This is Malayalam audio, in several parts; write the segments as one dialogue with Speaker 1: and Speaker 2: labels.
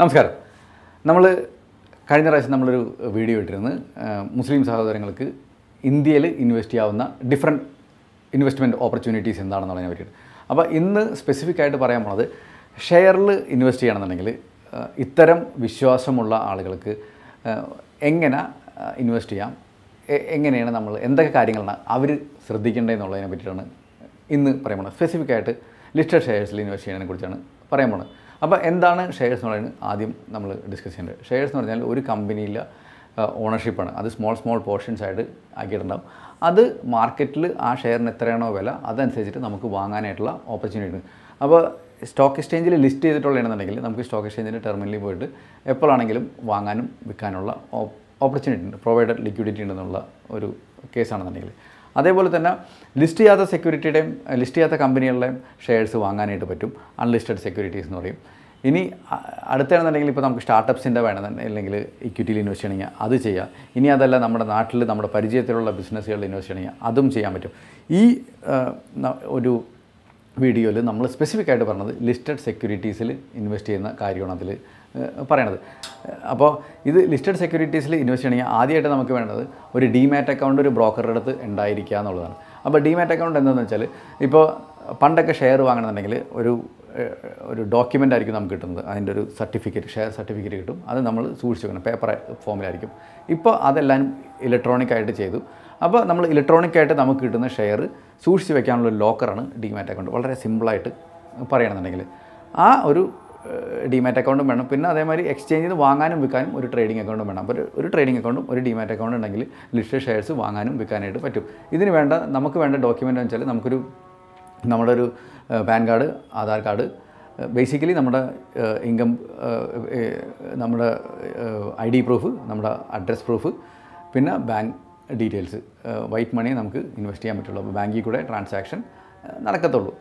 Speaker 1: നമസ്കാരം നമ്മൾ കഴിഞ്ഞ പ്രാവശ്യം നമ്മളൊരു വീഡിയോ ഇട്ടിരുന്നു മുസ്ലിം സഹോദരങ്ങൾക്ക് ഇന്ത്യയിൽ ഇൻവെസ്റ്റ് ചെയ്യാവുന്ന ഡിഫറെൻറ്റ് ഇൻവെസ്റ്റ്മെൻറ്റ് ഓപ്പർച്യൂണിറ്റീസ് എന്താണെന്ന് പറഞ്ഞാൽ പറ്റിയിട്ട് അപ്പോൾ ഇന്ന് സ്പെസിഫിക് ആയിട്ട് പറയാൻ പോണത് ഷെയറിൽ ഇൻവെസ്റ്റ് ചെയ്യണമെന്നുണ്ടെങ്കിൽ ഇത്തരം വിശ്വാസമുള്ള ആളുകൾക്ക് എങ്ങനെ ഇൻവെസ്റ്റ് ചെയ്യാം എങ്ങനെയാണ് നമ്മൾ എന്തൊക്കെ കാര്യങ്ങളാണ് അവർ ശ്രദ്ധിക്കേണ്ടതെന്നുള്ളതിനെ പറ്റിയിട്ടാണ് ഇന്ന് പറയാൻ സ്പെസിഫിക് ആയിട്ട് ലിസ്റ്റഡ് ഷെയർസിൽ ഇൻവെസ്റ്റ് ചെയ്യുന്നതിനെ കുറിച്ചാണ് പറയാൻ പോണത് അപ്പോൾ എന്താണ് ഷെയർസ് എന്ന് പറയുന്നത് ആദ്യം നമ്മൾ ഡിസ്കസ് ചെയ്യേണ്ടത് ഷെയർസ് എന്ന് പറഞ്ഞാൽ ഒരു കമ്പനിയിലെ ഓണർഷിപ്പാണ് അത് സ്മോൾ സ്മോൾ പോർഷൻസ് ആയിട്ട് ആക്കിയിട്ടുണ്ടാവും അത് മാർക്കറ്റിൽ ആ ഷെയറിന് എത്രയാണോ വില അതനുസരിച്ചിട്ട് നമുക്ക് വാങ്ങാനായിട്ടുള്ള ഓപ്പർച്യൂണിറ്റി ഉണ്ട് അപ്പോൾ സ്റ്റോക്ക് എക്സ്ചേഞ്ചിൽ ലിസ്റ്റ് ചെയ്തിട്ടുള്ളതാണെന്നുണ്ടെങ്കിൽ നമുക്ക് സ്റ്റോക്ക് എക്സ്ചേഞ്ചിൻ്റെ ടെർമിനലിൽ പോയിട്ട് എപ്പോഴാണെങ്കിലും വാങ്ങാനും വിൽക്കാനുള്ള ഓപ്പർച്യൂണിറ്റി ഉണ്ട് പ്രൊവൈഡഡ് ലിക്വിഡിറ്റി ഉണ്ടെന്നുള്ള ഒരു കേസാണെന്നുണ്ടെങ്കിൽ അതേപോലെ തന്നെ ലിസ്റ്റ് ചെയ്യാത്ത സെക്യൂരിറ്റിയുടെയും ലിസ്റ്റ് ചെയ്യാത്ത കമ്പനികളുടെയും ഷെയർസ് വാങ്ങാനായിട്ട് പറ്റും അൺലിസ്റ്റഡ് സെക്യൂരിറ്റീസ് എന്ന് പറയും ഇനി അടുത്തതാണെന്നുണ്ടെങ്കിൽ ഇപ്പോൾ നമുക്ക് സ്റ്റാർട്ടപ്പ്സിൻ്റെ അല്ലെങ്കിൽ ഇക്വിറ്റിയിൽ ഇൻവെസ്റ്റ് ചെയ്യണമെങ്കിൽ അത് ചെയ്യാം ഇനി അതല്ല നമ്മുടെ നാട്ടിൽ നമ്മുടെ പരിചയത്തിലുള്ള ബിസിനസ്സുകളിൽ ഇൻവെസ്റ്റ് ചെയ്യണമെങ്കിൽ അതും ചെയ്യാൻ പറ്റും ഈ ഒരു വീഡിയോയിൽ നമ്മൾ സ്പെസിഫിക് ആയിട്ട് പറഞ്ഞത് ലിസ്റ്റഡ് സെക്യൂരിറ്റീസിൽ ഇൻവെസ്റ്റ് ചെയ്യുന്ന കാര്യമാണ് അതിൽ പറയണത് അപ്പോൾ ഇത് ലിസ്റ്റഡ് സെക്യൂരിറ്റീസിൽ ഇൻവെസ്റ്റ് ചെയ്യണമെങ്കിൽ ആദ്യമായിട്ട് നമുക്ക് വേണ്ടത് ഒരു ഡിമാറ്റ് അക്കൗണ്ട് ഒരു ബ്രോക്കറുടെ അടുത്ത് ഉണ്ടായിരിക്കുക എന്നുള്ളതാണ് അപ്പോൾ ഡിമാറ്റ് അക്കൗണ്ട് എന്താണെന്ന് വെച്ചാൽ ഇപ്പോൾ പണ്ടൊക്കെ ഷെയർ വാങ്ങണമെന്നുണ്ടെങ്കിൽ ഒരു ഒരു ഡോക്യുമെൻ്റ് ആയിരിക്കും നമുക്ക് കിട്ടുന്നത് അതിൻ്റെ ഒരു സർട്ടിഫിക്കറ്റ് ഷെയർ സർട്ടിഫിക്കറ്റ് കിട്ടും അത് നമ്മൾ സൂക്ഷിച്ചു വെക്കണം പേപ്പർ ഫോമിലായിരിക്കും ഇപ്പോൾ അതെല്ലാം ഇലക്ട്രോണിക് ആയിട്ട് ചെയ്തു അപ്പോൾ നമ്മൾ ഇലക്ട്രോണിക് ആയിട്ട് നമുക്ക് കിട്ടുന്ന ഷെയർ സൂക്ഷിച്ച് വെക്കാനുള്ള ലോക്കറാണ് ഡിമാറ്റ് അക്കൗണ്ട് വളരെ സിമ്പിളായിട്ട് പറയണമെന്നുണ്ടെങ്കിൽ ആ ഒരു ഡിമാറ്റ് അക്കൗണ്ടും വേണം പിന്നെ അതേമാതിരി എക്സ്ചേഞ്ചിൽ നിന്ന് വാങ്ങാനും വിൽക്കാനും ഒരു ട്രേഡിംഗ് അക്കൗണ്ടും വേണം അപ്പോൾ ഒരു ട്രേഡിംഗ് അക്കൗണ്ടും ഒരു ഡിമാറ്റ് അക്കൗണ്ട് ഉണ്ടെങ്കിൽ ലിസ്റ്റഡ് ഷെയർസ് വാങ്ങാനും വിൽക്കാനായിട്ട് പറ്റും ഇതിന് വേണ്ട നമുക്ക് വേണ്ട ഡോക്യുമെൻ്റ് എന്ന് വെച്ചാൽ നമുക്കൊരു നമ്മുടെ ഒരു PAN card Aadhaar card basically നമ്മുടെ ഇൻകം നമ്മുടെ ഐ ഡി പ്രൂഫ് നമ്മുടെ അഡ്രസ് പ്രൂഫ് പിന്നെ ബാങ്ക് ഡീറ്റെയിൽസ് വൈറ്റ് മണി നമുക്ക് ഇൻവെസ്റ്റ് ചെയ്യാൻ പറ്റുള്ളൂ അപ്പോൾ ബാങ്കിൽ കൂടെ ട്രാൻസാക്ഷൻ നടക്കത്തുള്ളൂ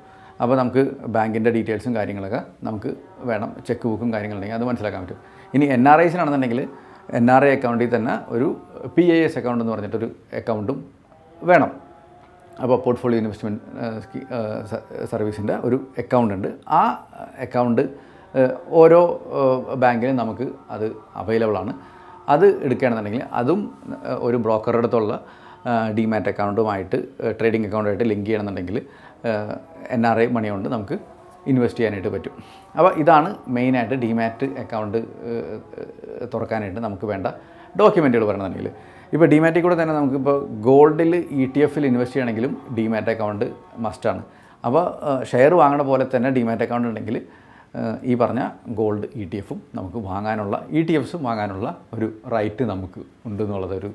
Speaker 1: അപ്പോൾ നമുക്ക് ബാങ്കിൻ്റെ ഡീറ്റെയിൽസും കാര്യങ്ങളൊക്കെ നമുക്ക് വേണം ചെക്ക് ബുക്കും കാര്യങ്ങളുണ്ടെങ്കിൽ അത് മനസ്സിലാക്കാൻ പറ്റും ഇനി എൻ ആർ ഐസിനാണെന്നുണ്ടെങ്കിൽ എൻ ആർ ഐ അക്കൗണ്ടിൽ തന്നെ ഒരു പി ഐ എസ് അക്കൗണ്ട് എന്ന് പറഞ്ഞിട്ടൊരു അക്കൗണ്ടും വേണം അപ്പോൾ പോർട്ട്ഫോളിയോ ഇൻവെസ്റ്റ്മെൻറ്റ് സ്കീ സർവീസിൻ്റെ ഒരു അക്കൗണ്ട് ഉണ്ട് ആ അക്കൗണ്ട് ഓരോ ബാങ്കിലും നമുക്ക് അത് അവൈലബിളാണ് അത് എടുക്കുകയാണെന്നുണ്ടെങ്കിൽ അതും ഒരു ബ്രോക്കറുടെ അടുത്തുള്ള ഡിമാറ്റ് അക്കൗണ്ടുമായിട്ട് ട്രേഡിംഗ് അക്കൗണ്ടുമായിട്ട് ലിങ്ക് ചെയ്യണമെന്നുണ്ടെങ്കിൽ എൻ ആർ ഐ മണി കൊണ്ട് നമുക്ക് ഇൻവെസ്റ്റ് ചെയ്യാനായിട്ട് പറ്റും അപ്പോൾ ഇതാണ് മെയിനായിട്ട് ഡിമാറ്റ് അക്കൗണ്ട് തുറക്കാനായിട്ട് നമുക്ക് വേണ്ട ഡോക്യുമെൻറ്റുകൾ പറയണമെന്നുണ്ടെങ്കിൽ ഇപ്പോൾ ഡിമാറ്റിൽ കൂടെ തന്നെ നമുക്കിപ്പോൾ ഗോൾഡിൽ ഇ ടി എഫിൽ ഇൻവെസ്റ്റ് ചെയ്യണമെങ്കിലും ഡിമാറ്റ് അക്കൗണ്ട് മസ്റ്റാണ് അപ്പോൾ ഷെയർ വാങ്ങണ പോലെ തന്നെ ഡിമാറ്റ് അക്കൗണ്ട് ഉണ്ടെങ്കിൽ ഈ പറഞ്ഞ ഗോൾഡ് ഇ ടി എഫും നമുക്ക് വാങ്ങാനുള്ള ഇ ടി എഫ്സും വാങ്ങാനുള്ള ഒരു റൈറ്റ് നമുക്ക് ഉണ്ട് എന്നുള്ളതൊരു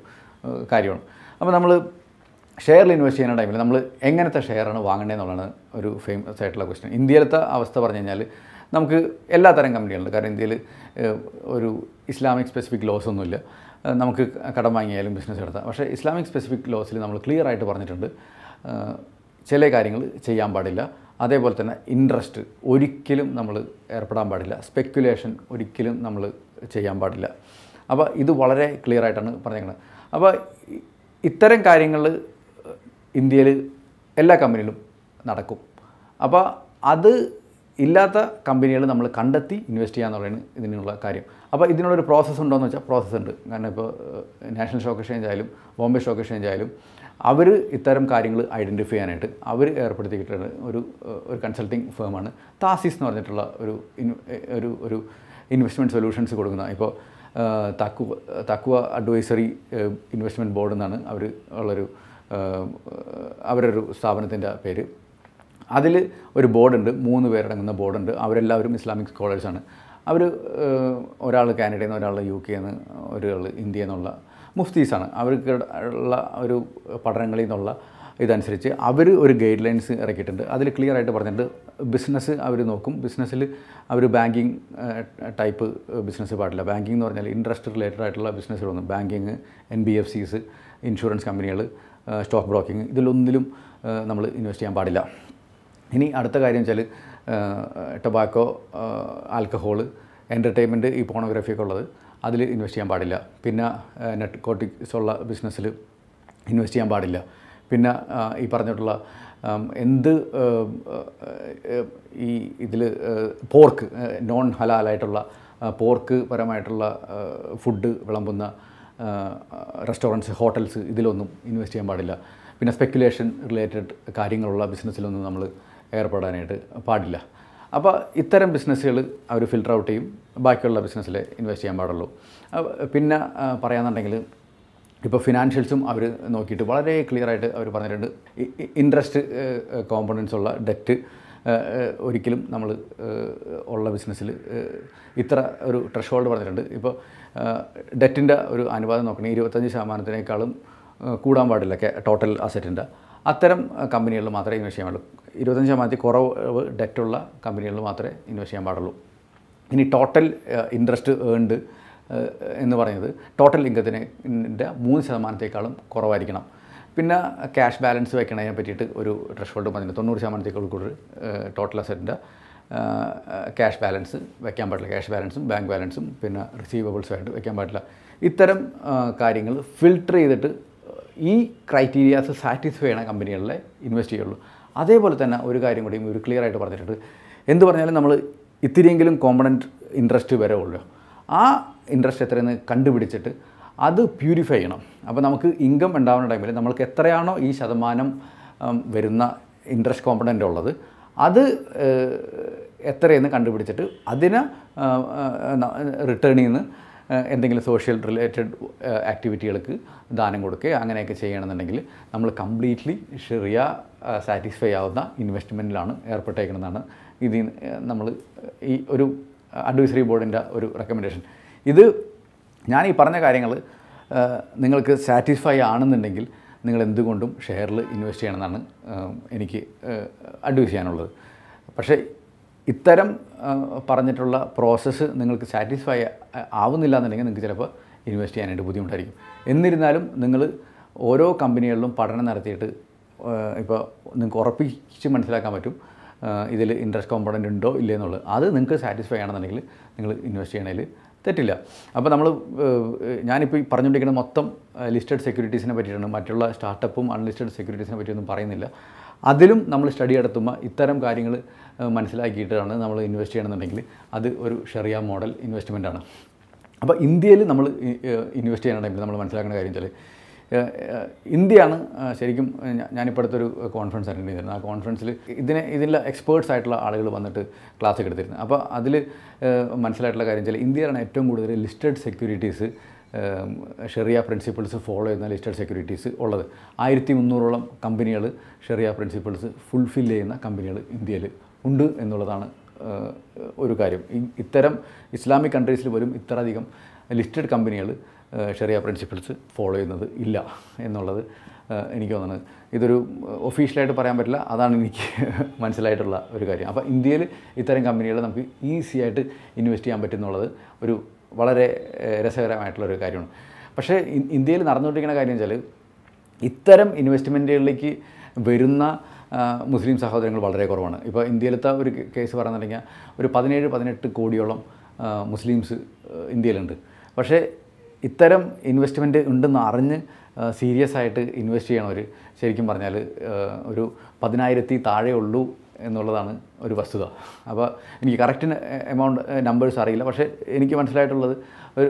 Speaker 1: കാര്യമാണ് അപ്പോൾ നമ്മൾ ഷെയറിൽ ഇൻവെസ്റ്റ് ചെയ്യുന്ന ടൈമിൽ നമ്മൾ എങ്ങനത്തെ ഷെയറാണ് വാങ്ങേണ്ടതെന്നുള്ളതാണ് ഒരു ഫേമസ് ആയിട്ടുള്ള ക്വസ്റ്റ്യൻ ഇന്ത്യയിലത്തെ അവസ്ഥ പറഞ്ഞു കഴിഞ്ഞാൽ നമുക്ക് എല്ലാ തരം കമ്പനികളുണ്ട് കാരണം ഇന്ത്യയിൽ ഒരു ഇസ്ലാമിക് സ്പെസിഫിക് ലോസ് ഒന്നുമില്ല നമുക്ക് കടം വാങ്ങിയാലും ബിസിനസ് എടുത്താൽ പക്ഷേ ഇസ്ലാമിക് സ്പെസിഫിക് ലോസിൽ നമ്മൾ ക്ലിയർ ആയിട്ട് പറഞ്ഞിട്ടുണ്ട് ചില കാര്യങ്ങൾ ചെയ്യാൻ പാടില്ല അതേപോലെ തന്നെ ഇൻട്രസ്റ്റ് ഒരിക്കലും നമ്മൾ ഏർപ്പെടാൻ പാടില്ല സ്പെക്കുലേഷൻ ഒരിക്കലും നമ്മൾ ചെയ്യാൻ പാടില്ല അപ്പോൾ ഇത് വളരെ ക്ലിയർ ആയിട്ടാണ് പറഞ്ഞേക്കുന്നത് അപ്പോൾ ഇത്തരം കാര്യങ്ങൾ ഇന്ത്യയിൽ എല്ലാ കമ്പനിയിലും നടക്കും അപ്പോൾ അത് ഇല്ലാത്ത കമ്പനികൾ നമ്മൾ കണ്ടെത്തി ഇൻവെസ്റ്റ് ചെയ്യാന്ന് പറയുന്നത് ഇതിനുള്ള കാര്യം അപ്പോൾ ഇതിനുള്ളൊരു പ്രോസസ്സ് ഉണ്ടോയെന്ന് വെച്ചാൽ പ്രോസസ്സ് ഉണ്ട് കാരണം ഇപ്പോൾ നാഷണൽ സ്റ്റോക്ക് എക്സ്ചേഞ്ച് ആയാലും ബോംബെ സ്റ്റോക്ക് എക്സ്ചേഞ്ച് ആയാലും അവർ ഇത്തരം കാര്യങ്ങൾ ഐഡൻറ്റിഫൈ ചെയ്യാനായിട്ട് അവർ ഏർപ്പെടുത്തിയിട്ടുണ്ട് ഒരു ഒരു കൺസൾട്ടിങ് ഫേമാണ് താസിസ് എന്ന് പറഞ്ഞിട്ടുള്ള ഒരു ഒരു ഒരു ഇൻവെസ്റ്റ്മെൻറ്റ് സൊല്യൂഷൻസ് കൊടുക്കുന്ന ഇപ്പോൾ തക്കുവ തക്കുവ അഡ്വൈസറി ഇൻവെസ്റ്റ്മെൻറ്റ് ബോർഡ് എന്നാണ് അവർ ഉള്ളൊരു അവരൊരു സ്ഥാപനത്തിൻ്റെ പേര് അതിൽ ഒരു ബോർഡുണ്ട് മൂന്ന് പേരടങ്ങുന്ന ബോർഡുണ്ട് അവരെല്ലാവരും ഇസ്ലാമിക് സ്കോളേഴ്സാണ് അവർ ഒരാൾ കാനഡയിൽ നിന്ന് ഒരാൾ യു കെ നിന്ന് ഒരാൾ ഇന്ത്യയിൽ നിന്നുള്ള മുഫ്തീസാണ് അവർക്ക് ഉള്ള ഒരു പഠനങ്ങളിൽ നിന്നുള്ള ഇതനുസരിച്ച് അവർ ഒരു ഗൈഡ് ലൈൻസ് ഇറക്കിയിട്ടുണ്ട് അതിൽ ക്ലിയർ ആയിട്ട് പറഞ്ഞിട്ടുണ്ട് ബിസിനസ് അവർ നോക്കും ബിസിനസ്സിൽ അവർ ബാങ്കിങ് ടൈപ്പ് ബിസിനസ് പാടില്ല ബാങ്കിങ് എന്ന് പറഞ്ഞാൽ ഇൻട്രസ്റ്റ് റിലേറ്റഡ് ആയിട്ടുള്ള ബിസിനസ്സിലൊന്നും banking N B F Cs insurance കമ്പനികൾ സ്റ്റോക്ക് ബ്രോക്കിംഗ് ഇതിലൊന്നിലും നമ്മൾ ഇൻവെസ്റ്റ് ചെയ്യാൻ പാടില്ല ഇനി അടുത്ത കാര്യം വെച്ചാൽ ടൊബാക്കോ ആൽക്കഹോൾ എൻ്റർടൈൻമെൻറ്റ് ഈ ഒക്കെ ഉള്ളത് അതിൽ ഇൻവെസ്റ്റ് ചെയ്യാൻ പാടില്ല പിന്നെ നെറ്റ് കോട്ടിക്സ് ഉള്ള ബിസിനസ്സിൽ ഇൻവെസ്റ്റ് ചെയ്യാൻ പാടില്ല പിന്നെ ഈ പറഞ്ഞിട്ടുള്ള എന്ത് ഈ ഇതിൽ പോർക്ക് നോൺ ഹലാലായിട്ടുള്ള പോർക്ക് പരമായിട്ടുള്ള ഫുഡ് വിളമ്പുന്ന റെസ്റ്റോറൻറ്റ്സ് ഹോട്ടൽസ് ഇതിലൊന്നും ഇൻവെസ്റ്റ് ചെയ്യാൻ പാടില്ല പിന്നെ സ്പെക്കുലേഷൻ റിലേറ്റഡ് കാര്യങ്ങളുള്ള ബിസിനസ്സിലൊന്നും നമ്മൾ ഏർപ്പെടാനായിട്ട് പാടില്ല അപ്പോൾ ഇത്തരം ബിസിനസ്സുകൾ അവർ ഫിൽട്ടർ ഔട്ട് ചെയ്യും ബാക്കിയുള്ള ബിസിനസ്സിൽ ഇൻവെസ്റ്റ് ചെയ്യാൻ പാടുള്ളൂ പിന്നെ പറയാന്നുണ്ടെങ്കിൽ ഇപ്പോൾ ഫിനാൻഷ്യൽസും അവർ നോക്കിയിട്ട് വളരെ ക്ലിയറായിട്ട് അവർ പറഞ്ഞിട്ടുണ്ട് ഇൻട്രസ്റ്റ് കോമ്പണൻസ് ഉള്ള ഡെറ്റ് ഒരിക്കലും നമ്മൾ ഉള്ള ബിസിനസ്സിൽ ഇത്ര ഒരു ട്രഷ് ഹോൾഡ് പറഞ്ഞിട്ടുണ്ട് ഇപ്പോൾ ഡെറ്റിൻ്റെ ഒരു അനുപാതം നോക്കണേ ഇരുപത്തഞ്ച് ശതമാനത്തിനേക്കാളും കൂടാൻ പാടില്ല ടോട്ടൽ അസറ്റിൻ്റെ അത്തരം കമ്പനികളിൽ മാത്രമേ ഇൻവെസ്റ്റ് ചെയ്യാൻ പാടുള്ളൂ ഇരുപത്തഞ്ച് ശതമാനത്തിൽ കുറവ് ഡെറ്റുള്ള കമ്പനികളിൽ മാത്രമേ ഇൻവെസ്റ്റ് ചെയ്യാൻ പാടുള്ളൂ ഇനി ടോട്ടൽ ഇൻട്രസ്റ്റ് ഏൺഡ് എന്ന് പറയുന്നത് ടോട്ടൽ ഇൻകത്തിനെ മൂന്ന് ശതമാനത്തേക്കാളും കുറവായിരിക്കണം പിന്നെ ക്യാഷ് ബാലൻസ് വയ്ക്കണതിനെ പറ്റിയിട്ട് ഒരു ത്രഷോൾഡ് പറഞ്ഞിട്ടുണ്ട് തൊണ്ണൂറ് ശതമാനത്തേക്കുള്ള കൂടുതൽ ടോട്ടൽ അസറ്റിൻ്റെ ക്യാഷ് ബാലൻസ് വയ്ക്കാൻ പാടില്ല ക്യാഷ് ബാലൻസും ബാങ്ക് ബാലൻസും പിന്നെ റിസീവബിൾസുമായിട്ട് വയ്ക്കാൻ പാടില്ല ഇത്തരം കാര്യങ്ങൾ ഫിൽട്ടർ ചെയ്തിട്ട് ഈ ക്രൈറ്റീരിയാസ് സാറ്റിസ്ഫൈ ചെയ്യണ കമ്പനികളിലെ ഇൻവെസ്റ്റ് ചെയ്യുള്ളൂ അതേപോലെ തന്നെ ഒരു കാര്യം കൂടി ഒരു ക്ലിയർ ആയിട്ട് പറഞ്ഞിട്ടുണ്ട് എന്ത് പറഞ്ഞാലും നമ്മൾ ഇത്തിരിയെങ്കിലും കോമ്പണൻറ്റ് ഇൻട്രസ്റ്റ് വരെ ഉള്ളൂ ആ ഇൻട്രസ്റ്റ് എത്രയെന്ന് കണ്ടുപിടിച്ചിട്ട് അത് പ്യൂരിഫൈ ചെയ്യണം അപ്പോൾ നമുക്ക് ഇൻകം ഉണ്ടാവുന്ന ടൈമിൽ നമ്മൾക്ക് എത്രയാണോ ഈ ശതമാനം വരുന്ന ഇൻട്രസ്റ്റ് കോമ്പണൻ്റ് ഉള്ളത് അത് എത്രയെന്ന് കണ്ടുപിടിച്ചിട്ട് അതിനെ റിട്ടേണിൽ നിന്ന് എന്തെങ്കിലും സോഷ്യൽ റിലേറ്റഡ് ആക്ടിവിറ്റികൾക്ക് ദാനം കൊടുക്കുക അങ്ങനെയൊക്കെ ചെയ്യണമെന്നുണ്ടെങ്കിൽ നമ്മൾ കംപ്ലീറ്റ്ലി ഷെറിയ സാറ്റിസ്ഫൈ ആവുന്ന ഇൻവെസ്റ്റ്മെൻറ്റിലാണ് ഏർപ്പെട്ടേക്കുന്നതാണ് ഇതിൽ നമ്മൾ ഈ ഒരു അഡ്വൈസറി ബോർഡിൻ്റെ ഒരു റെക്കമെൻഡേഷൻ ഇത് ഞാൻ ഈ പറഞ്ഞ കാര്യങ്ങൾ നിങ്ങൾക്ക് സാറ്റിസ്ഫൈ ആണെന്നുണ്ടെങ്കിൽ നിങ്ങൾ എന്തുകൊണ്ടും ഷെയറിൽ ഇൻവെസ്റ്റ് ചെയ്യണമെന്നാണ് എനിക്ക് അഡ്വൈസ് ചെയ്യാനുള്ളത് പക്ഷേ ഇത്തരം പറഞ്ഞിട്ടുള്ള പ്രോസസ്സ് നിങ്ങൾക്ക് സാറ്റിസ്ഫൈ ആവുന്നില്ല എന്നുണ്ടെങ്കിൽ നിങ്ങൾക്ക് ചിലപ്പോൾ ഇൻവെസ്റ്റ് ചെയ്യാനായിട്ട് ബുദ്ധിമുട്ടായിരിക്കും എന്നിരുന്നാലും നിങ്ങൾ ഓരോ കമ്പനികളിലും പഠനം നടത്തിയിട്ട് ഇപ്പോൾ നിങ്ങൾക്ക് ഉറപ്പിച്ച് മനസ്സിലാക്കാൻ പറ്റും ഇതിൽ ഇൻട്രസ്റ്റ് കോമ്പണൻ്റ് ഉണ്ടോ ഇല്ലേ എന്നുള്ളത് അത് നിങ്ങൾക്ക് സാറ്റിസ്ഫൈ ആണെന്നുണ്ടെങ്കിൽ നിങ്ങൾ ഇൻവെസ്റ്റ് ചെയ്യണമെങ്കിൽ തെറ്റില്ല അപ്പോൾ നമ്മൾ ഞാനിപ്പോൾ ഈ പറഞ്ഞുകൊണ്ടിരിക്കുന്ന മൊത്തം ലിസ്റ്റഡ് സെക്യൂരിറ്റീസിനെ പറ്റിയിട്ടാണ് മറ്റുള്ള സ്റ്റാർട്ടപ്പും അൺലിസ്റ്റഡ് സെക്യൂരിറ്റീസിനെ പറ്റിയൊന്നും പറയുന്നില്ല അതിലും നമ്മൾ സ്റ്റഡി നടത്തുമ്പോൾ ഇത്തരം കാര്യങ്ങൾ മനസ്സിലാക്കിയിട്ടാണ് നമ്മൾ ഇൻവെസ്റ്റ് ചെയ്യണമെന്നുണ്ടെങ്കിൽ അത് ഒരു ഷെറിയ മോഡൽ ഇൻവെസ്റ്റ്മെൻറ്റാണ് അപ്പോൾ ഇന്ത്യയിൽ നമ്മൾ ഇൻവെസ്റ്റ് ചെയ്യണമെങ്കിൽ നമ്മൾ മനസ്സിലാക്കുന്ന കാര്യം വെച്ചാൽ ഇന്ത്യയാണ് ശരിക്കും ഞാനിപ്പോൾ അടുത്തൊരു കോൺഫറൻസ് അറ്റൻഡ് ചെയ്തിരുന്നു ആ കോൺഫറൻസിൽ ഇതിനെ ഇതിലെ എക്സ്പേർട്സ് ആയിട്ടുള്ള ആളുകൾ വന്നിട്ട് ക്ലാസ് എടുത്തിരുന്നു അപ്പോൾ അതിൽ മനസ്സിലായിട്ടുള്ള കാര്യം വെച്ചാൽ ഇന്ത്യയിലാണ് ഏറ്റവും കൂടുതൽ ലിസ്റ്റഡ് സെക്യൂരിറ്റീസ് ഷെറിയ പ്രിൻസിപ്പിൾസ് ഫോളോ ചെയ്യുന്ന ലിസ്റ്റഡ് സെക്യൂരിറ്റീസ് ഉള്ളത് ആയിരത്തി മുന്നൂറോളം കമ്പനികൾ ഷെറിയ പ്രിൻസിപ്പിൾസ് ഫുൾഫിൽ ചെയ്യുന്ന കമ്പനികൾ ഇന്ത്യയിൽ ഉണ്ട് എന്നുള്ളതാണ് ഒരു കാര്യം ഇത്തരം ഇസ്ലാമിക് കൺട്രീസിൽ പോലും ഇത്രയധികം ലിസ്റ്റഡ് കമ്പനികൾ ഷെറിയ പ്രിൻസിപ്പിൾസ് ഫോളോ ചെയ്യുന്നത് ഇല്ല എന്നുള്ളത് എനിക്ക് തോന്നുന്നത് ഇതൊരു ഒഫീഷ്യലായിട്ട് പറയാൻ പറ്റില്ല അതാണ് എനിക്ക് മനസ്സിലായിട്ടുള്ള ഒരു കാര്യം അപ്പോൾ ഇന്ത്യയിൽ ഇത്തരം കമ്പനികൾ നമുക്ക് ഈസി ആയിട്ട് ഇൻവെസ്റ്റ് ചെയ്യാൻ പറ്റുന്നുള്ളത് ഒരു വളരെ രസകരമായിട്ടുള്ളൊരു കാര്യമാണ് പക്ഷേ ഇന്ത്യയിൽ നടന്നുകൊണ്ടിരിക്കുന്ന കാര്യം വെച്ചാൽ ഇത്തരം ഇൻവെസ്റ്റ്മെൻറ്റുകളിലേക്ക് വരുന്ന മുസ്ലിം സഹോദരങ്ങൾ വളരെ കുറവാണ് ഇപ്പോൾ ഇന്ത്യയിലത്തെ ഒരു കേസ് പറയുന്നുണ്ടെങ്കിൽ ഒരു പതിനേഴ് പതിനെട്ട് കോടിയോളം മുസ്ലിംസ് ഇന്ത്യയിലുണ്ട് പക്ഷേ ഇത്തരം ഇൻവെസ്റ്റ്മെൻറ്റ് ഉണ്ടെന്ന് അറിഞ്ഞ് സീരിയസ് ആയിട്ട് ഇൻവെസ്റ്റ് ചെയ്യണവർ ശരിക്കും പറഞ്ഞാൽ ഒരു പതിനായിരത്തി താഴെ ഉള്ളൂ എന്നുള്ളതാണ് ഒരു വസ്തുത അപ്പോൾ എനിക്ക് കറക്റ്റ് എമൗണ്ട് നമ്പേഴ്സ് അറിയില്ല പക്ഷേ എനിക്ക് മനസ്സിലായിട്ടുള്ളത് ഒരു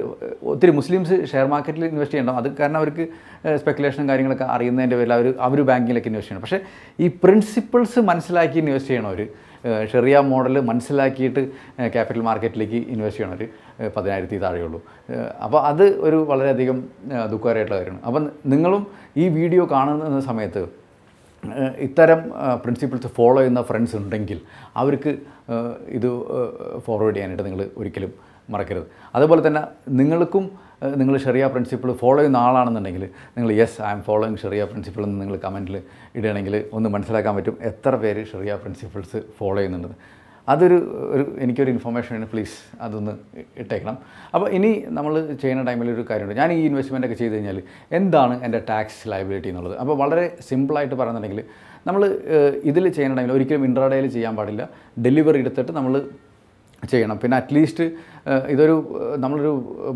Speaker 1: ഒത്തിരി മുസ്ലിംസ് ഷെയർ മാർക്കറ്റിൽ ഇൻവെസ്റ്റ് ചെയ്യണം അത് കാരണം അവർക്ക് സ്പെക്കുലേഷനും കാര്യങ്ങളൊക്കെ അറിയുന്നതിൻ്റെ പേരിൽ അവർ അവർ ബാങ്കിലേക്ക് ഇൻവെസ്റ്റ് ചെയ്യണം പക്ഷേ ഈ പ്രിൻസിപ്പിൾസ് മനസ്സിലാക്കി ഇൻവെസ്റ്റ് ചെയ്യണവർ ഷെറിയ മോഡൽ മനസ്സിലാക്കിയിട്ട് ക്യാപിറ്റൽ മാർക്കറ്റിലേക്ക് ഇൻവെസ്റ്റ് ചെയ്യണം ഒരു പതിനായിരത്തി താഴെയുള്ളൂ അപ്പോൾ അത് ഒരു വളരെയധികം ദുഃഖകരമായിട്ടുള്ള കാര്യമാണ് അപ്പം നിങ്ങളും ഈ വീഡിയോ കാണുന്ന സമയത്ത് ഇത്തരം പ്രിൻസിപ്പിൾസ് ഫോളോ ചെയ്യുന്ന ഫ്രണ്ട്സ് ഉണ്ടെങ്കിൽ അവർക്ക് ഇത് ഫോർവേഡ് ചെയ്യാനായിട്ട് നിങ്ങൾ ഒരിക്കലും മറക്കരുത് അതുപോലെ തന്നെ നിങ്ങൾക്കും നിങ്ങൾ ഷെറിയ പ്രിൻസിപ്പിൾ ഫോളോ ചെയ്യുന്ന ആളാണെന്നുണ്ടെങ്കിൽ നിങ്ങൾ യെസ് ഐ എം ഫോളോയിങ് ഷെറിയ പ്രിൻസിപ്പിൾ എന്ന് നിങ്ങൾ കമൻറ്റിൽ ഇടുകയാണെങ്കിൽ ഒന്ന് മനസ്സിലാക്കാൻ പറ്റും എത്ര പേര് ഷെറിയ പ്രിൻസിപ്പിൾസ് ഫോളോ ചെയ്യുന്നുണ്ടെന്ന് അതൊരു ഒരു എനിക്കൊരു ഇൻഫർമേഷൻ ആണ് പ്ലീസ് അതൊന്ന് ഇട്ടേക്കണം അപ്പോൾ ഇനി നമ്മൾ ചെയ്യുന്ന ടൈമിൽ ഒരു കാര്യമുണ്ട് ഞാൻ ഈ ഇൻവെസ്റ്റ്മെൻ്റ് ഒക്കെ ചെയ്ത് കഴിഞ്ഞാൽ എന്താണ് എൻ്റെ ടാക്സ് ലയബിലിറ്റി എന്നുള്ളത് അപ്പോൾ വളരെ സിമ്പിളായിട്ട് പറയുന്നുണ്ടെങ്കിൽ നമ്മൾ ഇതിൽ ചെയ്യുന്ന ടൈമിൽ ഒരിക്കലും ഇൻട്രാഡേയിൽ ചെയ്യാൻ പാടില്ല ഡെലിവറി എടുത്തിട്ട് നമ്മൾ ചെയ്യണം പിന്നെ അറ്റ്ലീസ്റ്റ് ഇതൊരു നമ്മളൊരു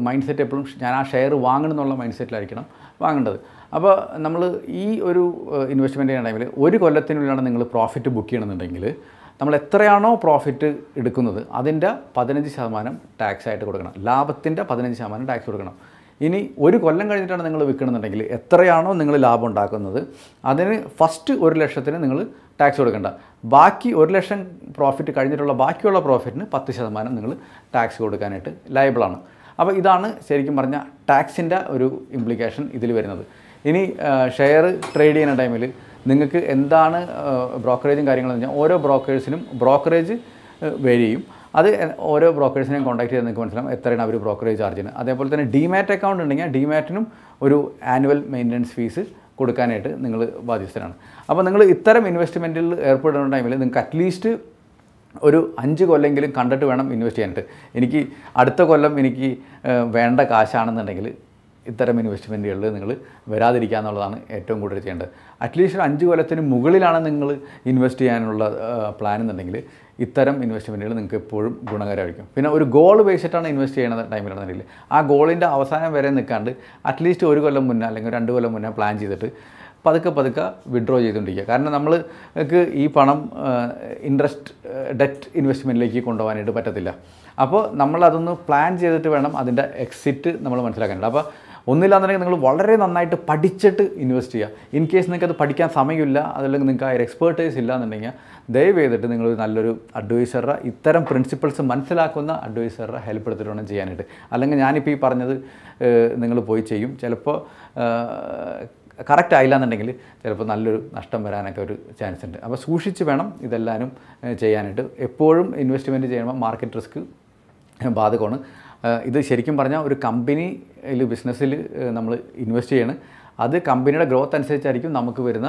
Speaker 1: മൈൻഡ് സെറ്റ് എപ്പോഴും ഞാൻ ആ ഷെയർ എന്നുള്ള മൈൻഡ് സെറ്റിലായിരിക്കണം വാങ്ങേണ്ടത് അപ്പോൾ നമ്മൾ ഈ ഒരു ഇൻവെസ്റ്റ്മെൻറ്റ് ചെയ്യുന്ന ടൈമിൽ ഒരു കൊല്ലത്തിനുള്ളിലാണ് നിങ്ങൾ പ്രോഫിറ്റ് ബുക്ക് ചെയ്യണമെന്നുണ്ടെങ്കിൽ നമ്മൾ എത്രയാണോ പ്രോഫിറ്റ് എടുക്കുന്നത് അതിൻ്റെ പതിനഞ്ച് ശതമാനം ടാക്സ് ആയിട്ട് കൊടുക്കണം ലാഭത്തിൻ്റെ പതിനഞ്ച് ശതമാനം ടാക്സ് കൊടുക്കണം ഇനി ഒരു കൊല്ലം കഴിഞ്ഞിട്ടാണ് നിങ്ങൾ വിൽക്കണമെന്നുണ്ടെങ്കിൽ എത്രയാണോ നിങ്ങൾ ലാഭം ഉണ്ടാക്കുന്നത് അതിന് ഫസ്റ്റ് ഒരു ലക്ഷത്തിന് നിങ്ങൾ ടാക്സ് കൊടുക്കേണ്ട ബാക്കി ഒരു ലക്ഷം പ്രോഫിറ്റ് കഴിഞ്ഞിട്ടുള്ള ബാക്കിയുള്ള പ്രോഫിറ്റിന് പത്ത് ശതമാനം നിങ്ങൾ ടാക്സ് കൊടുക്കാനായിട്ട് ലയബിളാണ് അപ്പോൾ ഇതാണ് ശരിക്കും പറഞ്ഞാൽ ടാക്സിൻ്റെ ഒരു ഇംപ്ലിക്കേഷൻ ഇതിൽ വരുന്നത് ഇനി ഷെയർ ട്രേഡ് ചെയ്യുന്ന ടൈമിൽ നിങ്ങൾക്ക് എന്താണ് ബ്രോക്കറേജും കാര്യങ്ങളെന്ന് വെച്ചാൽ ഓരോ ബ്രോക്കേഴ്സിനും ബ്രോക്കറേജ് വരികയും അത് ഓരോ ബ്രോക്കേഴ്സിനെയും കോൺടാക്ട് ചെയ്ത് നിങ്ങൾക്ക് മനസ്സിലാവും എത്രയാണ് അവർ ബ്രോക്കറേജ് ചാർജ് ചെയ്യുന്നത് അതേപോലെ തന്നെ ഡിമാറ്റ് അക്കൗണ്ട് ഉണ്ടെങ്കിൽ ഡിമാറ്റിനും ഒരു ആനുവൽ മെയിൻ്റനൻസ് ഫീസ് കൊടുക്കാനായിട്ട് നിങ്ങൾ ബാധ്യസ്ഥരാണ് അപ്പോൾ നിങ്ങൾ ഇത്തരം ഇൻവെസ്റ്റ്മെൻറ്റിൽ ഏർപ്പെടുന്ന ടൈമിൽ നിങ്ങൾക്ക് അറ്റ്ലീസ്റ്റ് ഒരു അഞ്ച് കൊല്ലെങ്കിലും കണ്ടിട്ട് വേണം ഇൻവെസ്റ്റ് ചെയ്യാനായിട്ട് എനിക്ക് അടുത്ത കൊല്ലം എനിക്ക് വേണ്ട കാശാണെന്നുണ്ടെങ്കിൽ ഇത്തരം ഇൻവെസ്റ്റ്മെൻറ്റുകളിൽ നിങ്ങൾ വരാതിരിക്കുക എന്നുള്ളതാണ് ഏറ്റവും കൂടുതൽ ചെയ്യേണ്ടത് അറ്റ്ലീസ്റ്റ് ഒരു അഞ്ച് കൊല്ലത്തിന് മുകളിലാണ് നിങ്ങൾ ഇൻവെസ്റ്റ് ചെയ്യാനുള്ള പ്ലാൻ എന്നുണ്ടെങ്കിൽ ഇത്തരം ഇൻവെസ്റ്റ്മെൻറ്റുകൾ നിങ്ങൾക്ക് എപ്പോഴും ഗുണകരമായിരിക്കും പിന്നെ ഒരു ഗോൾ വെച്ചിട്ടാണ് ഇൻവെസ്റ്റ് ചെയ്യുന്ന ടൈമിലാണെന്നുണ്ടെങ്കിൽ ആ ഗോളിൻ്റെ അവസാനം വരെ നിൽക്കാണ്ട് അറ്റ്ലീസ്റ്റ് ഒരു കൊല്ലം മുന്നേ അല്ലെങ്കിൽ രണ്ട് കൊല്ലം മുന്നേ പ്ലാൻ ചെയ്തിട്ട് പതുക്കെ പതുക്കെ വിഡ്രോ ചെയ്തുകൊണ്ടിരിക്കുക കാരണം നമ്മൾക്ക് ഈ പണം ഇൻട്രസ്റ്റ് ഡെറ്റ് ഇൻവെസ്റ്റ്മെൻറ്റിലേക്ക് കൊണ്ടുപോകാനായിട്ട് പറ്റത്തില്ല അപ്പോൾ നമ്മളതൊന്ന് പ്ലാൻ ചെയ്തിട്ട് വേണം അതിൻ്റെ എക്സിറ്റ് നമ്മൾ മനസ്സിലാക്കാനുണ്ട് അപ്പോൾ ഒന്നില്ലാന്നുണ്ടെങ്കിൽ നിങ്ങൾ വളരെ നന്നായിട്ട് പഠിച്ചിട്ട് ഇൻവെസ്റ്റ് ചെയ്യുക ഇൻ കേസ് നിങ്ങൾക്ക് അത് പഠിക്കാൻ സമയമില്ല അതല്ലെങ്കിൽ നിങ്ങൾക്ക് ആ ഒരു എക്സ്പേർട്ടൈസ് ഇല്ലാന്നുണ്ടെങ്കിൽ ദയവ് ചെയ്തിട്ട് നിങ്ങൾ നല്ലൊരു അഡ്വൈസറുടെ ഇത്തരം പ്രിൻസിപ്പിൾസ് മനസ്സിലാക്കുന്ന അഡ്വൈസറുടെ ഹെൽപ്പ് എടുത്തിട്ട് വേണം ചെയ്യാനായിട്ട് അല്ലെങ്കിൽ ഞാനിപ്പോൾ ഈ പറഞ്ഞത് നിങ്ങൾ പോയി ചെയ്യും ചിലപ്പോൾ കറക്റ്റ് ആയില്ല എന്നുണ്ടെങ്കിൽ ചിലപ്പോൾ നല്ലൊരു നഷ്ടം വരാനൊക്കെ ഒരു ചാൻസ് ഉണ്ട് അപ്പോൾ സൂക്ഷിച്ച് വേണം ഇതെല്ലാവരും ചെയ്യാനായിട്ട് എപ്പോഴും ഇൻവെസ്റ്റ്മെൻറ്റ് ചെയ്യുമ്പോൾ മാർക്കറ്റ് റിസ്ക് ബാധകമാണ് ഇത് ശരിക്കും പറഞ്ഞാൽ ഒരു കമ്പനി ബിസിനസ്സിൽ നമ്മൾ ഇൻവെസ്റ്റ് ചെയ്യണം അത് കമ്പനിയുടെ ഗ്രോത്ത് അനുസരിച്ചായിരിക്കും നമുക്ക് വരുന്ന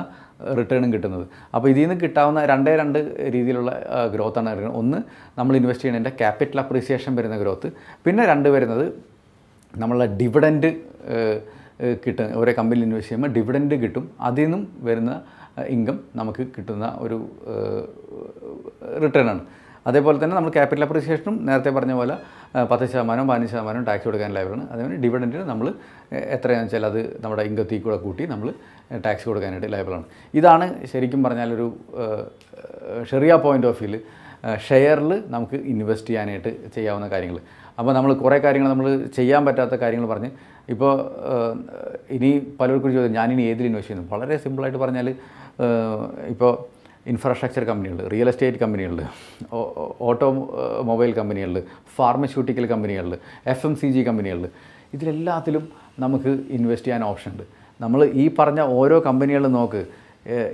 Speaker 1: റിട്ടേണും കിട്ടുന്നത് അപ്പോൾ ഇതിൽ നിന്ന് കിട്ടാവുന്ന രണ്ടേ രണ്ട് രീതിയിലുള്ള ഗ്രോത്താണ് അറിയുന്നത് ഒന്ന് നമ്മൾ ഇൻവെസ്റ്റ് ചെയ്യുന്നതിൻ്റെ ക്യാപിറ്റൽ അപ്രീസിയേഷൻ വരുന്ന ഗ്രോത്ത് പിന്നെ രണ്ട് വരുന്നത് നമ്മളെ ഡിവിഡൻറ്റ് കിട്ടുന്ന ഓരോ കമ്പനിയിൽ ഇൻവെസ്റ്റ് ചെയ്യുമ്പോൾ ഡിവിഡൻറ്റ് കിട്ടും അതിൽ നിന്നും വരുന്ന ഇൻകം നമുക്ക് കിട്ടുന്ന ഒരു റിട്ടേണാണ് അതേപോലെ തന്നെ നമ്മൾ ക്യാപിറ്റൽ അപ്രീസിയേഷനും നേരത്തെ പറഞ്ഞ പോലെ പത്ത് ശതമാനം പതിനഞ്ച് ശതമാനം ടാക്സ് കൊടുക്കാൻ ലൈവാണ് അതേപോലെ ഡിവിഡൻറ്റിന് നമ്മൾ എത്രയാണെന്ന് വെച്ചാൽ അത് നമ്മുടെ ഇൻകത്തി കൂടെ കൂട്ടി നമ്മൾ ടാക്സ് കൊടുക്കാനായിട്ട് ലൈബിളാണ് ഇതാണ് ശരിക്കും പറഞ്ഞാലൊരു ഷെറിയ പോയിൻ്റ് ഓഫ് വ്യൂവിൽ ഷെയറിൽ നമുക്ക് ഇൻവെസ്റ്റ് ചെയ്യാനായിട്ട് ചെയ്യാവുന്ന കാര്യങ്ങൾ അപ്പോൾ നമ്മൾ കുറേ കാര്യങ്ങൾ നമ്മൾ ചെയ്യാൻ പറ്റാത്ത കാര്യങ്ങൾ പറഞ്ഞ് ഇപ്പോൾ ഇനി പലർക്കും ചോദിച്ചു ഞാനിനി ഏതിൽ ഇൻവെസ്റ്റ് ചെയ്യുന്നു വളരെ സിമ്പിളായിട്ട് പറഞ്ഞാൽ ഇപ്പോൾ ഇൻഫ്രാസ്ട്രക്ചർ കമ്പനികൾ റിയൽ എസ്റ്റേറ്റ് കമ്പനികളിൽ ഓട്ടോ മൊബൈൽ കമ്പനികളിൽ ഫാർമസ്യൂട്ടിക്കൽ കമ്പനികളിൽ എഫ് എം സി ജി കമ്പനികളിൽ ഇതിലെല്ലാത്തിലും നമുക്ക് ഇൻവെസ്റ്റ് ചെയ്യാൻ ഓപ്ഷൻ ഉണ്ട് നമ്മൾ ഈ പറഞ്ഞ ഓരോ കമ്പനികളിൽ നോക്ക്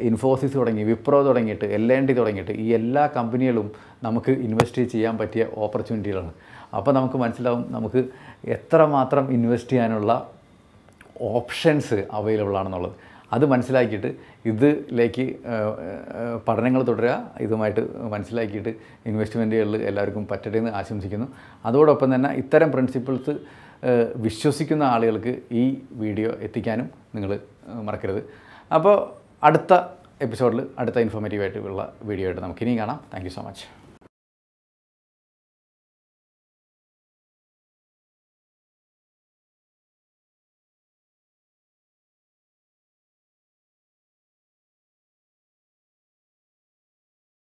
Speaker 1: ഇൻഫോസിസ് തുടങ്ങി വിപ്രോ തുടങ്ങിയിട്ട് എൽ എൻ ഡി തുടങ്ങിയിട്ട് ഈ എല്ലാ കമ്പനികളും നമുക്ക് ഇൻവെസ്റ്റ് ചെയ്യാൻ പറ്റിയ ഓപ്പർച്യൂണിറ്റികളാണ് അപ്പോൾ നമുക്ക് മനസ്സിലാവും നമുക്ക് എത്രമാത്രം ഇൻവെസ്റ്റ് ചെയ്യാനുള്ള ഓപ്ഷൻസ് അവൈലബിൾ ആണെന്നുള്ളത് അത് മനസ്സിലാക്കിയിട്ട് ഇതിലേക്ക് പഠനങ്ങൾ തുടരുക ഇതുമായിട്ട് മനസ്സിലാക്കിയിട്ട് ഇൻവെസ്റ്റ്മെൻറ്റുകളിൽ എല്ലാവർക്കും പറ്റട്ടെ എന്ന് ആശംസിക്കുന്നു അതോടൊപ്പം തന്നെ ഇത്തരം പ്രിൻസിപ്പിൾസ് വിശ്വസിക്കുന്ന ആളുകൾക്ക് ഈ വീഡിയോ എത്തിക്കാനും നിങ്ങൾ മറക്കരുത് അപ്പോൾ അടുത്ത എപ്പിസോഡിൽ അടുത്ത ഇൻഫോർമേറ്റീവായിട്ടുള്ള വീഡിയോ ആയിട്ട് നമുക്കിനിയും കാണാം താങ്ക് സോ മച്ച്